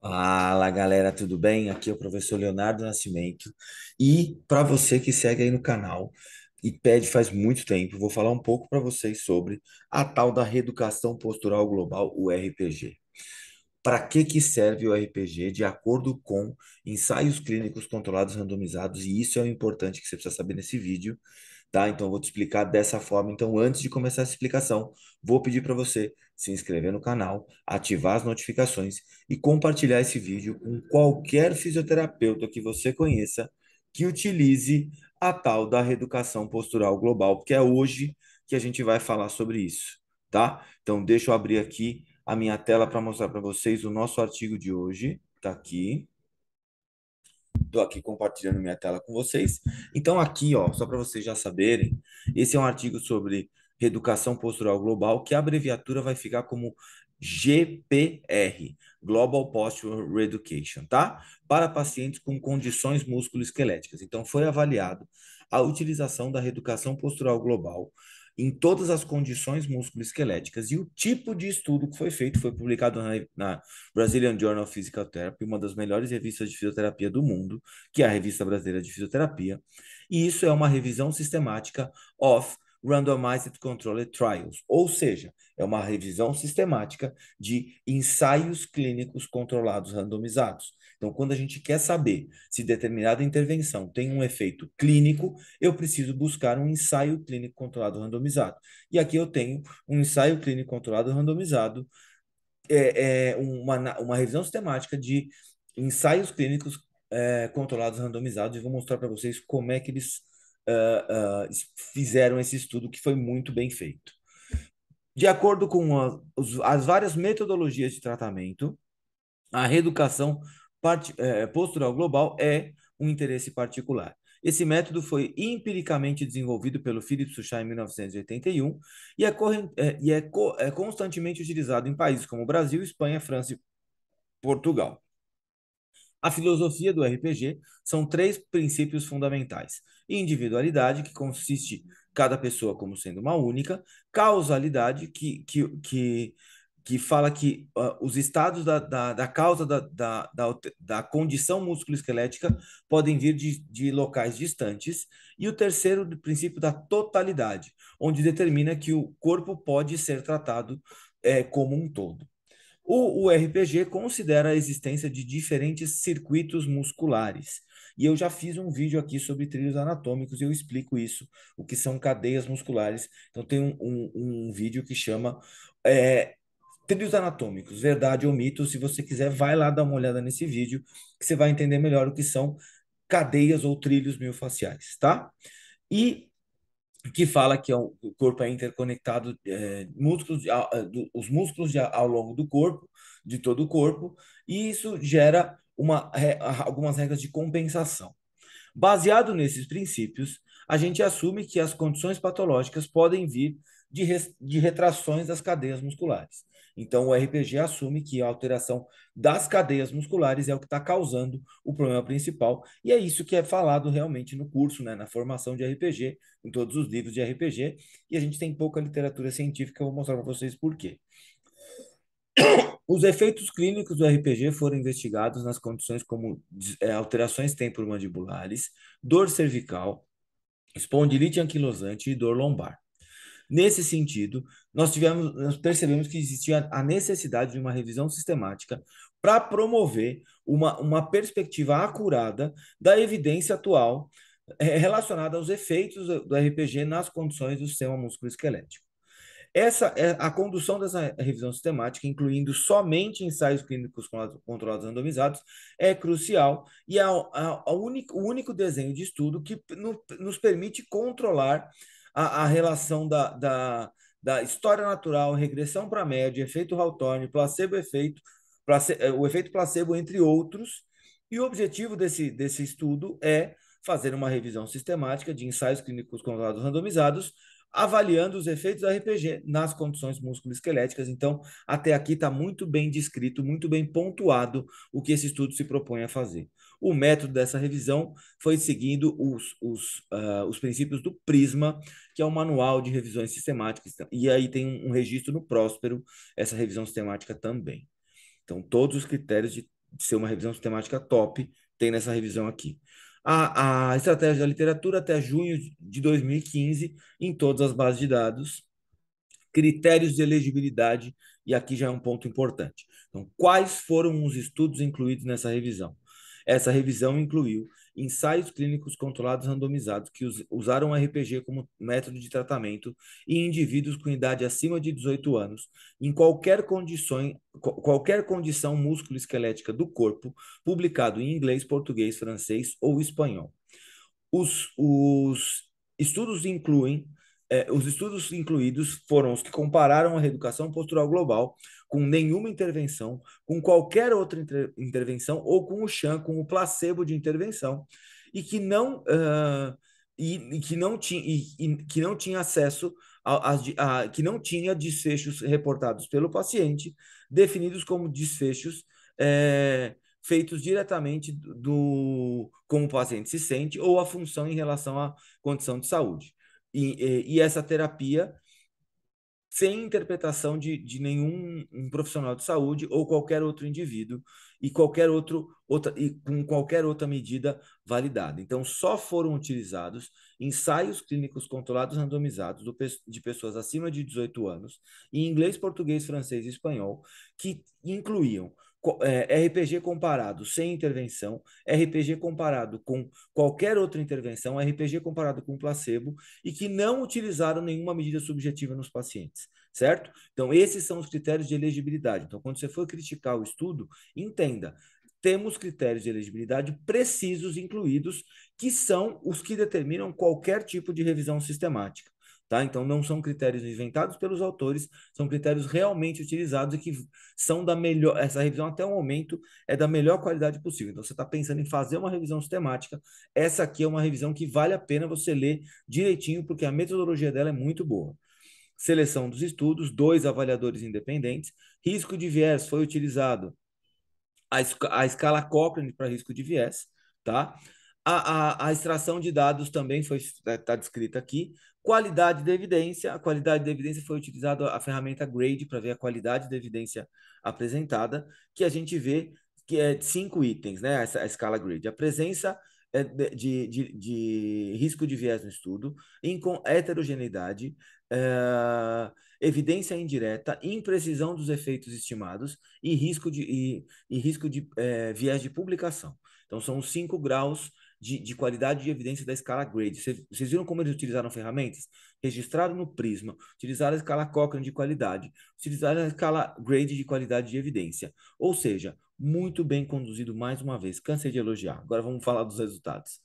Fala galera, tudo bem? Aqui é o professor Leonardo Nascimento e para você que segue aí no canal e pede faz muito tempo, vou falar um pouco para vocês sobre a tal da reeducação postural global, o RPG. Para que, que serve o RPG de acordo com ensaios clínicos controlados randomizados? E isso é o importante que você precisa saber nesse vídeo tá? Então eu vou te explicar dessa forma. Então, antes de começar essa explicação, vou pedir para você se inscrever no canal, ativar as notificações e compartilhar esse vídeo com qualquer fisioterapeuta que você conheça que utilize a tal da reeducação postural global, porque é hoje que a gente vai falar sobre isso, tá? Então, deixa eu abrir aqui a minha tela para mostrar para vocês o nosso artigo de hoje, tá aqui. Estou aqui compartilhando minha tela com vocês. Então, aqui, ó, só para vocês já saberem, esse é um artigo sobre reeducação postural global, que a abreviatura vai ficar como GPR, Global Postural Reeducation, tá? Para pacientes com condições musculoesqueléticas. Então, foi avaliado a utilização da reeducação postural global em todas as condições musculoesqueléticas E o tipo de estudo que foi feito foi publicado na, na, Brazilian Journal of Physical Therapy, uma das melhores revistas de fisioterapia do mundo, que é a Revista Brasileira de Fisioterapia. E isso é uma revisão sistemática of randomized controlled trials, ou seja, é uma revisão sistemática de ensaios clínicos controlados randomizados. Então, quando a gente quer saber se determinada intervenção tem um efeito clínico, eu preciso buscar um ensaio clínico controlado randomizado. E aqui eu tenho um ensaio clínico controlado randomizado, é, é uma, uma revisão sistemática de ensaios clínicos é, controlados randomizados e vou mostrar para vocês como é que eles uh, uh, fizeram esse estudo que foi muito bem feito. De acordo com as várias metodologias de tratamento, a reeducação é, postural global é um interesse particular. Esse método foi empiricamente desenvolvido pelo Philip Suchá em 1981 e, é, é, e é, co é constantemente utilizado em países como Brasil, Espanha, França e Portugal. A filosofia do RPG são três princípios fundamentais: individualidade, que consiste cada pessoa como sendo uma única, causalidade, que, que, que que fala que uh, os estados da, da, da causa da, da, da, da condição musculoesquelética podem vir de, de locais distantes. E o terceiro, o princípio da totalidade, onde determina que o corpo pode ser tratado é, como um todo. O, o RPG considera a existência de diferentes circuitos musculares. E eu já fiz um vídeo aqui sobre trilhos anatômicos e eu explico isso, o que são cadeias musculares. Então, tem um, um, um vídeo que chama é, Trilhos anatômicos, verdade ou mito, se você quiser, vai lá dar uma olhada nesse vídeo, que você vai entender melhor o que são cadeias ou trilhos miofaciais, tá? E que fala que é o corpo é interconectado, é, músculos, os músculos ao longo do corpo, de todo o corpo, e isso gera uma, algumas regras de compensação. Baseado nesses princípios, a gente assume que as condições patológicas podem vir de, de retrações das cadeias musculares. Então, o RPG assume que a alteração das cadeias musculares é o que está causando o problema principal, e é isso que é falado realmente no curso, né, na formação de RPG, em todos os livros de RPG, e a gente tem pouca literatura científica, eu vou mostrar para vocês por quê. Os efeitos clínicos do RPG foram investigados nas condições como é, alterações temporomandibulares, dor cervical, espondilite anquilosante e dor lombar. Nesse sentido, nós tivemos, nós percebemos que existia a necessidade de uma revisão sistemática para promover uma, uma perspectiva acurada da evidência atual eh, relacionada aos efeitos do RPG nas condições do sistema musculoesquelético. Essa eh, a condução dessa revisão sistemática, incluindo somente ensaios clínicos controlados randomizados, é crucial e é único, o único desenho de estudo que nos permite controlar a, a relação da, da, da, história natural, regressão para a média, efeito Hawthorne, placebo efeito, eh, o efeito placebo, entre outros. E o objetivo desse, desse estudo é fazer uma revisão sistemática de ensaios clínicos controlados randomizados avaliando os efeitos do RPG nas condições musculoesqueléticas. Então, até aqui está muito bem descrito, muito bem pontuado o que esse estudo se propõe a fazer. O método dessa revisão foi seguindo os, os, uh, os princípios do PRISMA, que é o manual de revisões sistemáticas, e aí tem um registro no Próspero, essa revisão sistemática também. Então, todos os critérios de ser uma revisão sistemática top tem nessa revisão aqui a, a estratégia da literatura até junho de 2015 em todas as bases de dados, critérios de elegibilidade, e aqui já é um ponto importante. Então, quais foram os estudos incluídos nessa revisão? Essa revisão incluiu ensaios clínicos controlados randomizados que usaram o RPG como método de tratamento em indivíduos com idade acima de 18 anos, em qualquer, condição qualquer condição músculo-esquelética do corpo, publicado em inglês, português, francês ou espanhol. Os, os estudos incluem é, os estudos incluídos foram os que compararam a reeducação postural global com nenhuma intervenção, com qualquer outra inter intervenção, ou com o CHAN, com o placebo de intervenção, e que não, uh, e, e, que não, ti, e, e, que não tinha acesso a, a, a, que não tinha desfechos reportados pelo paciente, definidos como desfechos é, feitos diretamente do como o paciente se sente ou a função em relação à condição de saúde e, e essa terapia sem interpretação de, de nenhum um profissional de saúde ou qualquer outro indivíduo e qualquer outro outra e com qualquer outra medida validada. Então só foram utilizados ensaios clínicos controlados randomizados do, de pessoas acima de 18 anos em inglês, português, francês e espanhol que incluíam é, RPG comparado sem intervenção, RPG comparado com qualquer outra intervenção, RPG comparado com placebo e que não utilizaram nenhuma medida subjetiva nos pacientes, certo? Então, esses são os critérios de elegibilidade. Então, quando você for criticar o estudo, entenda, temos critérios de elegibilidade precisos incluídos, que são os que determinam qualquer tipo de revisão sistemática. Tá? Então, não são critérios inventados pelos autores, são critérios realmente utilizados e que são da melhor. Essa revisão, até o momento, é da melhor qualidade possível. Então, você está pensando em fazer uma revisão sistemática, essa aqui é uma revisão que vale a pena você ler direitinho, porque a metodologia dela é muito boa. Seleção dos estudos, dois avaliadores independentes. Risco de viés foi utilizado a, a escala Cochrane para risco de viés, tá? A, a, a, extração de dados também foi está é, descrita aqui. Qualidade da evidência. A qualidade da evidência foi utilizada a ferramenta Grade para ver a qualidade da evidência apresentada, que a gente vê que é cinco itens, né? Essa a escala Grade. A presença é, de, de, de, risco de viés no estudo, incom, heterogeneidade, é, evidência indireta, imprecisão dos efeitos estimados e risco de, e, e risco de é, viés de publicação. Então, são os cinco graus de, de qualidade de evidência da escala grade. Vocês viram como eles utilizaram ferramentas? Registraram no Prisma, utilizaram a escala Cochrane de qualidade, utilizaram a escala grade de qualidade de evidência. Ou seja, muito bem conduzido mais uma vez. Cansei de elogiar. Agora vamos falar dos resultados.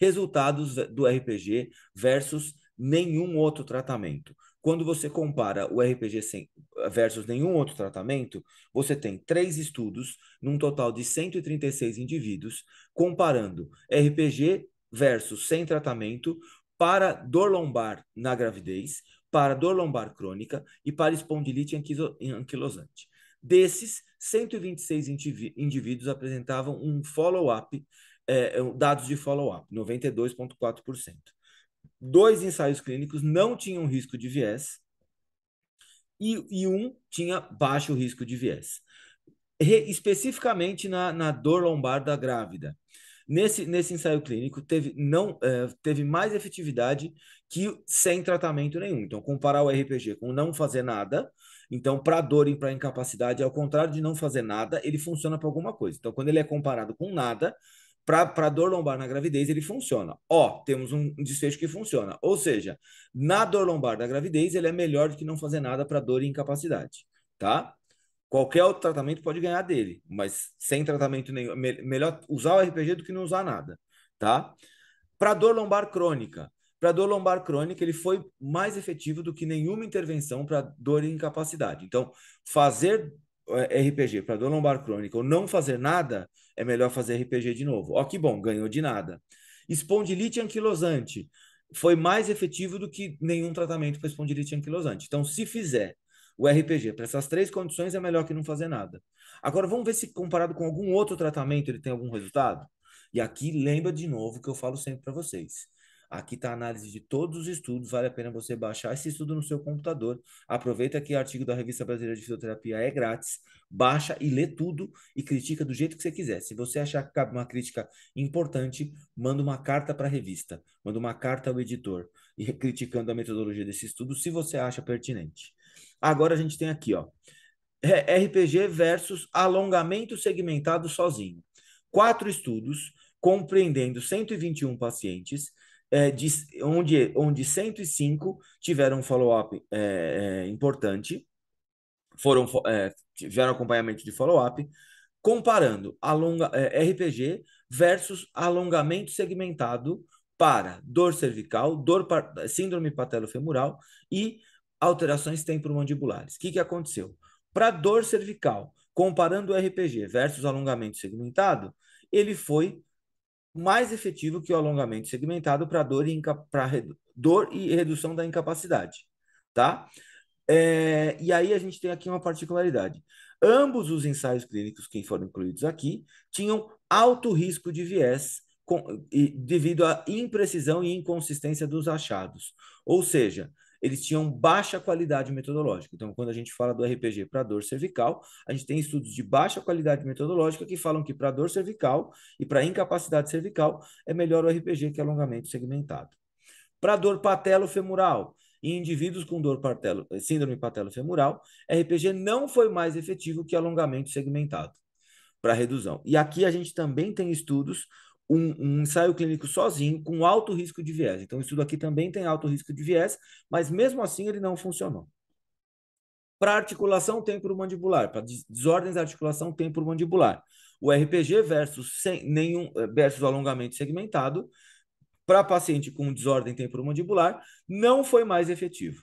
Resultados do RPG versus nenhum outro tratamento. Quando você compara o RPG sem, versus nenhum outro tratamento, você tem três estudos, num total de 136 indivíduos, comparando RPG versus sem tratamento para dor lombar na gravidez, para dor lombar crônica e para espondilite anquilosante. Desses, 126 indivíduos apresentavam um follow-up, eh, dados de follow-up, 92,4% dois ensaios clínicos não tinham risco de viés e, e um tinha baixo risco de viés, Re, especificamente na, na dor lombar da grávida. Nesse, nesse ensaio clínico, teve, não, é, teve mais efetividade que sem tratamento nenhum. Então, comparar o RPG com não fazer nada, então, para dor e para incapacidade, ao contrário de não fazer nada, ele funciona para alguma coisa. Então, quando ele é comparado com nada, para dor lombar na gravidez, ele funciona. Ó, temos um desfecho que funciona. Ou seja, na dor lombar da gravidez, ele é melhor do que não fazer nada para dor e incapacidade, tá? Qualquer outro tratamento pode ganhar dele, mas sem tratamento nenhum, me, melhor usar o RPG do que não usar nada, tá? Para dor lombar crônica, para dor lombar crônica, ele foi mais efetivo do que nenhuma intervenção para dor e incapacidade. Então, fazer é, RPG, para dor Lombar Crônica, ou não fazer nada, é melhor fazer RPG de novo. Ó, que bom, ganhou de nada. Espondilite anquilosante foi mais efetivo do que nenhum tratamento para espondilite anquilosante. Então, se fizer o RPG para essas três condições, é melhor que não fazer nada. Agora, vamos ver se comparado com algum outro tratamento ele tem algum resultado? E aqui lembra de novo que eu falo sempre para vocês. Aqui está a análise de todos os estudos, vale a pena você baixar esse estudo no seu computador. Aproveita que o artigo da Revista Brasileira de Fisioterapia é grátis, baixa e lê tudo e critica do jeito que você quiser. Se você achar que cabe uma crítica importante, manda uma carta para a revista, manda uma carta ao editor e criticando a metodologia desse estudo, se você acha pertinente. Agora a gente tem aqui, ó, é, RPG versus alongamento segmentado sozinho. Quatro estudos compreendendo 121 pacientes é, de, onde, onde 105 tiveram um follow-up é, é importante, foram, é, tiveram acompanhamento de follow-up, comparando alonga, é, RPG versus alongamento segmentado para dor cervical, dor síndrome patelofemoral e alterações temporomandibulares. O que, que aconteceu? Para dor cervical, comparando o RPG versus alongamento segmentado, ele foi mais efetivo que o alongamento segmentado para dor, e dor e redução da incapacidade, tá? É, e aí a gente tem aqui uma particularidade. Ambos os ensaios clínicos que foram incluídos aqui tinham alto risco de viés com, e, devido à imprecisão e inconsistência dos achados. Ou seja, eles tinham baixa qualidade metodológica. Então, quando a gente fala do RPG para dor cervical, a gente tem estudos de baixa qualidade metodológica que falam que para dor cervical e para incapacidade cervical é melhor o RPG que alongamento segmentado. Para dor patelofemoral, em indivíduos com dor patelo, eh, síndrome patelofemoral, RPG não foi mais efetivo que alongamento segmentado para redução. E aqui a gente também tem estudos um, um, ensaio clínico sozinho com alto risco de viés. Então, o estudo aqui também tem alto risco de viés, mas mesmo assim ele não funcionou. Para articulação temporomandibular, para desordens da articulação temporomandibular, o RPG versus, sem, nenhum, eh, versus alongamento segmentado, para paciente com desordem temporomandibular, não foi mais efetivo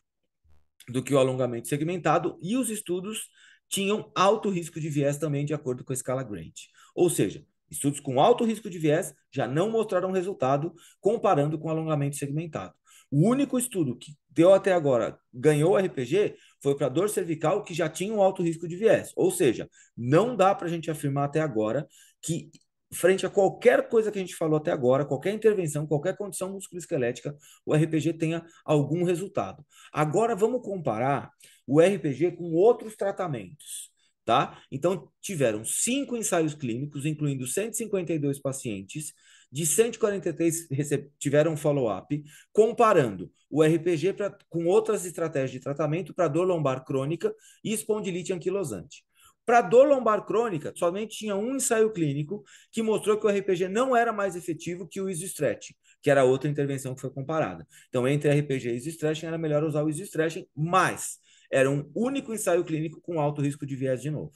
do que o alongamento segmentado e os estudos tinham alto risco de viés também, de acordo com a escala Grant. Ou seja, Estudos com alto risco de viés já não mostraram resultado comparando com alongamento segmentado. O único estudo que deu até agora ganhou RPG foi para dor cervical que já tinha um alto risco de viés. Ou seja, não dá para a gente afirmar até agora que frente a qualquer coisa que a gente falou até agora, qualquer intervenção, qualquer condição musculoesquelética, o RPG tenha algum resultado. Agora vamos comparar o RPG com outros tratamentos tá? Então, tiveram cinco ensaios clínicos, incluindo 152 pacientes, de 143 tiveram follow-up, comparando o RPG pra, com outras estratégias de tratamento para dor lombar crônica e espondilite anquilosante. Para dor lombar crônica, somente tinha um ensaio clínico que mostrou que o RPG não era mais efetivo que o isostretch, que era outra intervenção que foi comparada. Então, entre RPG e isostretching, era melhor usar o isostretching, mas era um único ensaio clínico com alto risco de viés de novo.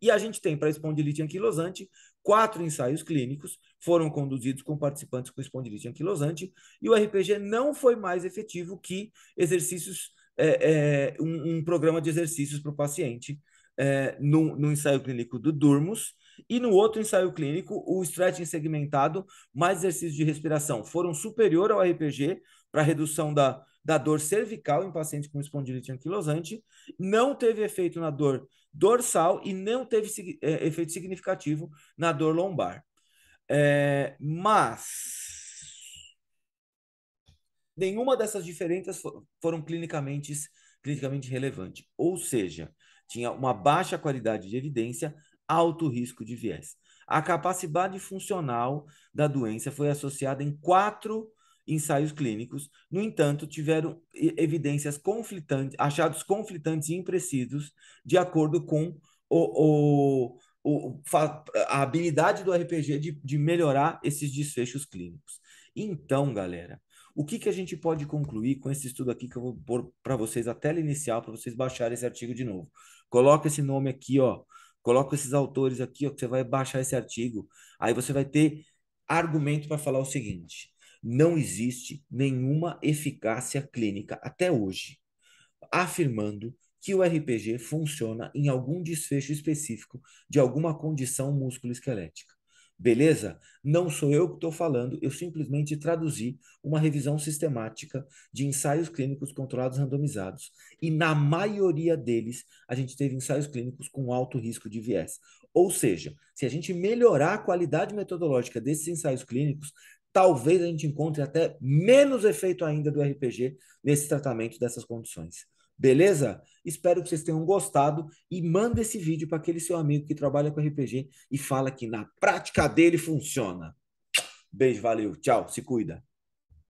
E a gente tem para espondilite anquilosante quatro ensaios clínicos, foram conduzidos com participantes com espondilite anquilosante, e o RPG não foi mais efetivo que exercícios, é, é, um, um, programa de exercícios para o paciente, é, no, no ensaio clínico do Durmus, e no outro ensaio clínico, o stretching segmentado mais exercícios de respiração foram superior ao RPG para redução da, da dor cervical em pacientes com espondilite anquilosante, não teve efeito na dor dorsal e não teve é, efeito significativo na dor lombar. É, mas nenhuma dessas diferenças foram clinicamente, clinicamente relevante. Ou seja, tinha uma baixa qualidade de evidência, alto risco de viés. A capacidade funcional da doença foi associada em quatro ensaios clínicos. No entanto, tiveram evidências conflitantes, achados conflitantes e imprecisos, de acordo com o, o o, a habilidade do RPG de, de, melhorar esses desfechos clínicos. Então, galera, o que, que a gente pode concluir com esse estudo aqui que eu vou pôr para vocês a tela inicial, para vocês baixarem esse artigo de novo? Coloca esse nome aqui, ó. Coloca esses autores aqui, ó, que você vai baixar esse artigo. Aí você vai ter argumento para falar o seguinte: não existe nenhuma eficácia clínica até hoje, afirmando que o RPG funciona em algum desfecho específico de alguma condição musculoesquelética. esquelética Beleza? Não sou eu que estou falando, eu simplesmente traduzi uma revisão sistemática de ensaios clínicos controlados randomizados. E na maioria deles, a gente teve ensaios clínicos com alto risco de viés. Ou seja, se a gente melhorar a qualidade metodológica desses ensaios clínicos, talvez a gente encontre até menos efeito ainda do RPG nesse tratamento dessas condições. Beleza? Espero que vocês tenham gostado e manda esse vídeo para aquele seu amigo que trabalha com RPG e fala que na prática dele funciona. Beijo, valeu, tchau, se cuida.